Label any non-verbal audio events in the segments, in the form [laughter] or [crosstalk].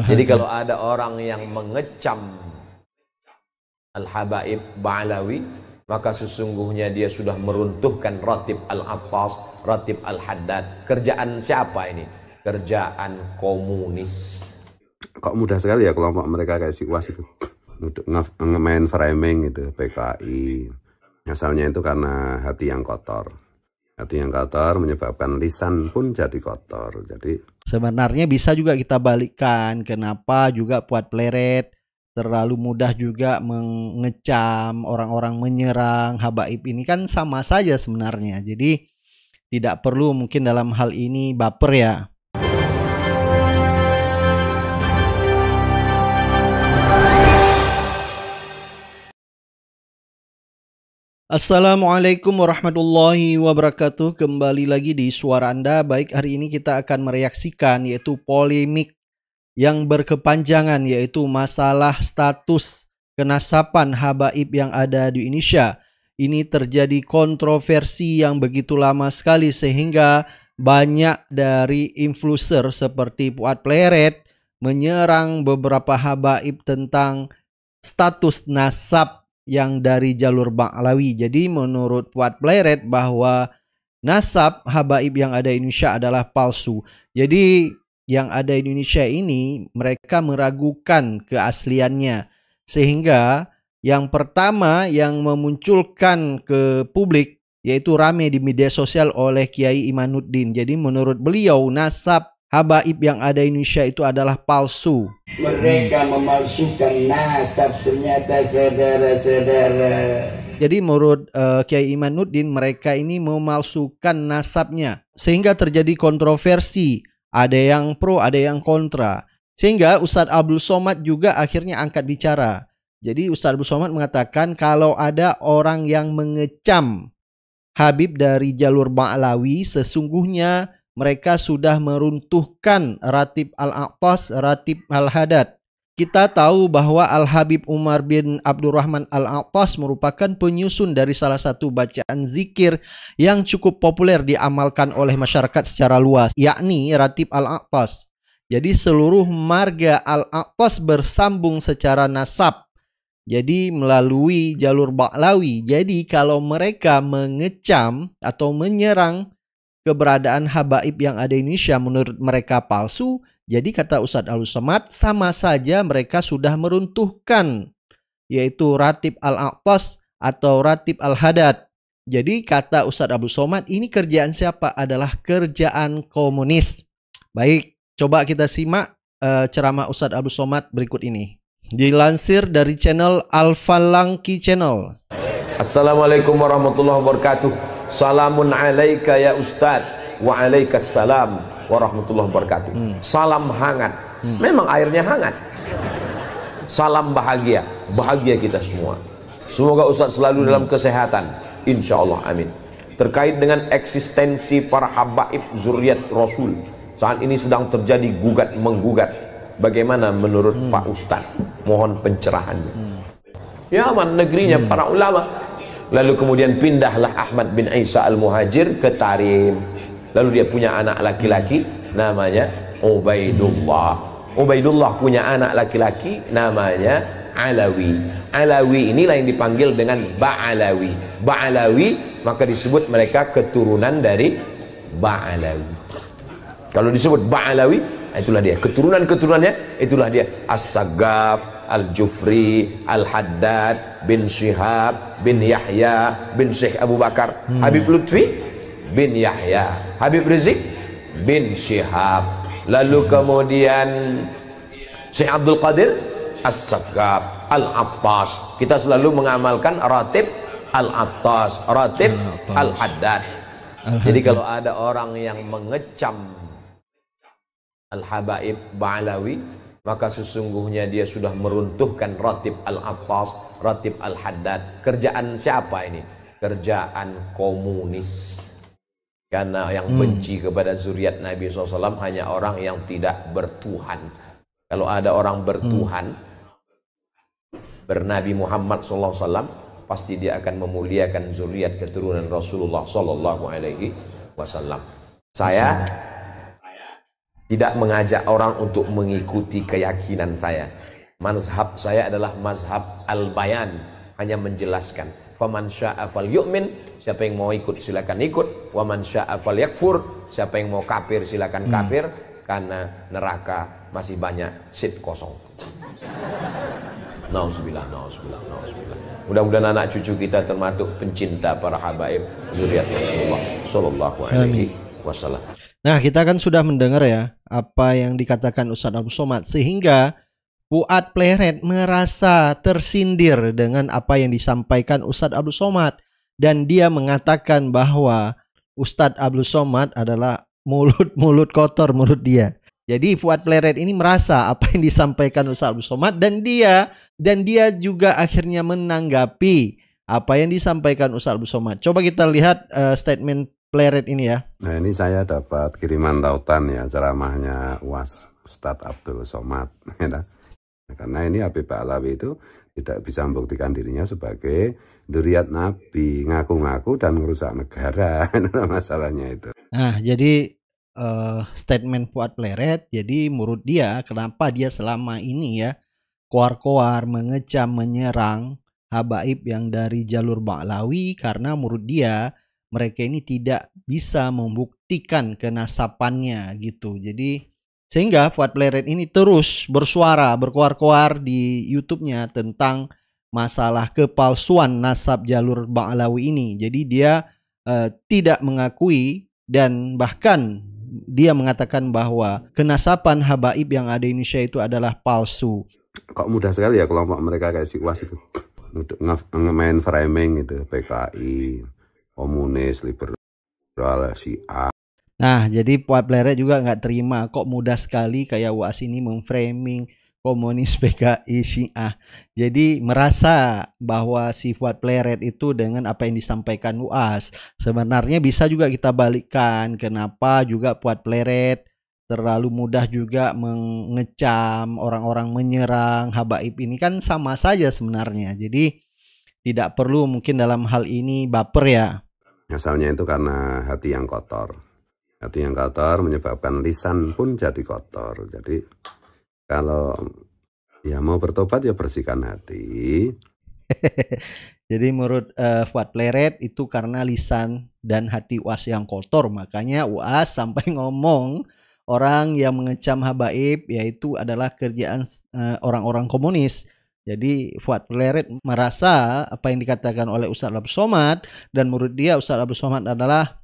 Jadi kalau ada orang yang mengecam Al-Habaib Ba'alawi maka sesungguhnya dia sudah meruntuhkan Ratib al attas Ratib Al-Haddad. Kerjaan siapa ini? Kerjaan komunis. Kok mudah sekali ya kelompok mereka kayak si UAS itu. Ngemain framing gitu, PKI. Asalnya itu karena hati yang kotor. Hati yang kotor menyebabkan lisan pun jadi kotor. Jadi Sebenarnya bisa juga kita balikkan. Kenapa juga buat pleret terlalu mudah juga mengecam orang-orang menyerang habaib ini kan sama saja sebenarnya. Jadi tidak perlu mungkin dalam hal ini baper ya. Assalamualaikum warahmatullahi wabarakatuh. Kembali lagi di Suara Anda. Baik, hari ini kita akan mereaksikan yaitu polemik yang berkepanjangan yaitu masalah status kenasapan habaib yang ada di Indonesia. Ini terjadi kontroversi yang begitu lama sekali sehingga banyak dari influencer seperti Puat Pleret menyerang beberapa habaib tentang status nasab yang dari jalur Alawi. Jadi menurut Fuad Pleret bahwa nasab habaib yang ada di Indonesia adalah palsu. Jadi yang ada di Indonesia ini mereka meragukan keasliannya. Sehingga yang pertama yang memunculkan ke publik yaitu rame di media sosial oleh Kiai Imanuddin. Jadi menurut beliau nasab habaib yang ada di Indonesia itu adalah palsu. Mereka memalsukan nasab ternyata saudara-saudara. Jadi menurut uh, Kiai Imanuddin mereka ini memalsukan nasabnya sehingga terjadi kontroversi, ada yang pro, ada yang kontra. Sehingga Ustadz Abdul Somad juga akhirnya angkat bicara. Jadi Ustadz Abdul Somad mengatakan kalau ada orang yang mengecam Habib dari jalur Ma'lawi sesungguhnya mereka sudah meruntuhkan Ratib Al-Aqtas, Ratib Al-Hadad. Kita tahu bahwa Al-Habib Umar bin Abdurrahman Al-Aqtas merupakan penyusun dari salah satu bacaan zikir yang cukup populer diamalkan oleh masyarakat secara luas, yakni Ratib Al-Aqtas. Jadi seluruh marga Al-Aqtas bersambung secara nasab. Jadi melalui jalur baklawi. Jadi kalau mereka mengecam atau menyerang keberadaan habaib yang ada di Indonesia menurut mereka palsu, jadi kata Ustadz Al-Samad sama saja mereka sudah meruntuhkan yaitu Ratib Al-Aqtas atau Ratib Al-Hadad. Jadi kata Ustadz Abu Somad ini kerjaan siapa adalah kerjaan komunis. Baik, coba kita simak uh, ceramah Ustadz Abu Somad berikut ini. Dilansir dari channel Al-Falangki Channel. Assalamualaikum warahmatullahi wabarakatuh. Salamun alaika ya Ustaz Wa alaikassalam warahmatullahi wabarakatuh hmm. Salam hangat hmm. Memang airnya hangat Salam bahagia Bahagia kita semua Semoga Ustaz selalu hmm. dalam kesehatan insyaallah amin Terkait dengan eksistensi para habaib zuriat Rasul Saat ini sedang terjadi gugat-menggugat Bagaimana menurut hmm. Pak Ustaz Mohon pencerahannya hmm. Ya aman negerinya hmm. para ulama Lalu kemudian pindahlah Ahmad bin Isa al-Muhajir ke Tarim. Lalu dia punya anak laki-laki namanya Ubaidullah. Ubaidullah punya anak laki-laki namanya Alawi. Alawi inilah yang dipanggil dengan Ba'alawi. Ba'alawi maka disebut mereka keturunan dari Ba'alawi. Kalau disebut Ba'alawi, itulah dia. Keturunan-keturunannya, itulah dia. As-Sagaf, Al-Jufri, Al-Haddad, bin Syihab, bin Yahya, bin Syekh Abu Bakar, hmm. Habib Lutfi, bin Yahya, Habib Rizik, bin Syihab. Lalu kemudian Syekh Abdul Qadir, As-Sakab, al abbas Kita selalu mengamalkan ratib al abbas ratib Al-Haddad. Jadi kalau ada orang yang mengecam Al-Habaib Ba'alawi, maka sesungguhnya dia sudah meruntuhkan Ratib Al-Attas, Ratib Al-Haddad. Kerjaan siapa ini? Kerjaan komunis. Karena yang hmm. benci kepada zuriat Nabi SAW hanya orang yang tidak bertuhan. Kalau ada orang hmm. bertuhan, hmm. bernabi Muhammad SAW, pasti dia akan memuliakan zuriat keturunan Rasulullah SAW. Saya tidak mengajak orang untuk mengikuti keyakinan saya. Mazhab saya adalah mazhab al-bayan, hanya menjelaskan. Faman fal yu'min, siapa yang mau ikut silakan ikut. Waman fal yakfur, siapa yang mau kafir silakan hmm. kafir hmm. karena neraka masih banyak seat kosong. Nauzubillah, nauzubillah, nauzubillah. Mudah-mudahan anak cucu kita termasuk pencinta para habaib zuriat Rasulullah sallallahu alaihi wasallam. Nah, kita kan sudah mendengar ya apa yang dikatakan Ustadz Abu Somad sehingga Fuad Pleret merasa tersindir dengan apa yang disampaikan Ustadz Abdul Somad dan dia mengatakan bahwa Ustadz Abdul Somad adalah mulut-mulut kotor menurut dia. Jadi Fuad Pleret ini merasa apa yang disampaikan Ustadz Abdul Somad dan dia dan dia juga akhirnya menanggapi apa yang disampaikan Ustadz Abdul Somad. Coba kita lihat uh, statement Pleret ini ya. Nah ini saya dapat kiriman tautan ya ceramahnya UAS Ustad Abdul Somad. [laughs] Ya. Kan? Karena ini Habib Alawi itu tidak bisa membuktikan dirinya sebagai duriat Nabi, ngaku-ngaku dan merusak negara. [laughs] masalahnya itu. Nah jadi uh, statement buat Pleret, jadi menurut dia kenapa dia selama ini ya koar-koar mengecam menyerang habaib yang dari jalur Ba'lawi karena menurut dia mereka ini tidak bisa membuktikan kenasapannya gitu. Jadi sehingga Fuad Pleret ini terus bersuara berkoar-koar di YouTube-nya tentang masalah kepalsuan nasab jalur Bang Alawi ini. Jadi dia uh, tidak mengakui dan bahkan dia mengatakan bahwa kenasapan habaib yang ada di Indonesia itu adalah palsu. Kok mudah sekali ya kelompok mereka kayak si UAS itu untuk main framing gitu PKI komunis, liberal, syiah. Nah, jadi Puat Pleret juga nggak terima kok mudah sekali kayak Uas ini memframing komunis [laughs] PKI Syiah. Jadi merasa bahwa si Fuad Pleret itu dengan apa yang disampaikan UAS sebenarnya bisa juga kita balikkan. Kenapa juga Fuad Pleret terlalu mudah juga mengecam orang-orang menyerang Habaib ini kan sama saja sebenarnya. Jadi tidak perlu mungkin dalam hal ini baper ya? Asalnya itu karena hati yang kotor. Hati yang kotor menyebabkan lisan pun jadi kotor. Jadi kalau ya mau bertobat ya bersihkan hati. [laughs] Jadi menurut uh, Fuad Pleret itu karena lisan dan hati Uas yang kotor. Makanya Uas sampai [laughs] ngomong orang yang mengecam habaib yaitu adalah kerjaan eh, orang-orang uh, orang -orang komunis. Jadi Fuad Leret merasa apa yang dikatakan oleh Ustadz Abdul Somad dan menurut dia Ustadz Abdul Somad adalah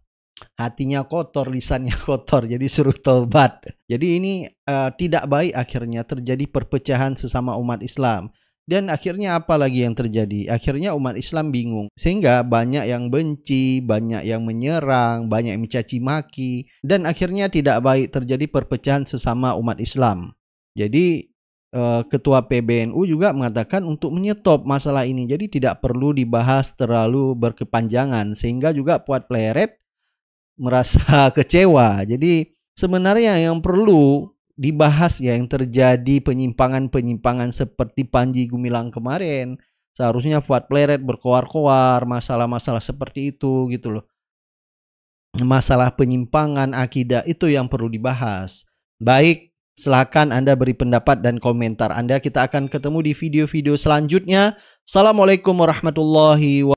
hatinya kotor, lisannya [laughs] kotor, jadi suruh tobat. Jadi ini uh, tidak baik akhirnya terjadi perpecahan sesama umat Islam. Dan akhirnya apa lagi yang terjadi? Akhirnya umat Islam bingung. Sehingga banyak yang benci, banyak yang menyerang, banyak yang mencaci maki. Dan akhirnya tidak baik terjadi perpecahan sesama umat Islam. Jadi Eh, ketua PBNU juga mengatakan untuk menyetop masalah ini. Jadi tidak perlu dibahas terlalu berkepanjangan sehingga juga Puat Pleret merasa [laughs] kecewa. Jadi sebenarnya yang perlu dibahas ya yang terjadi penyimpangan-penyimpangan seperti Panji Gumilang kemarin. Seharusnya Puat Pleret berkoar-koar masalah-masalah seperti itu gitu loh. Masalah penyimpangan akidah itu yang perlu dibahas. Baik Silahkan Anda beri pendapat dan komentar Anda. Kita akan ketemu di video-video selanjutnya. Assalamualaikum warahmatullahi wabarakatuh.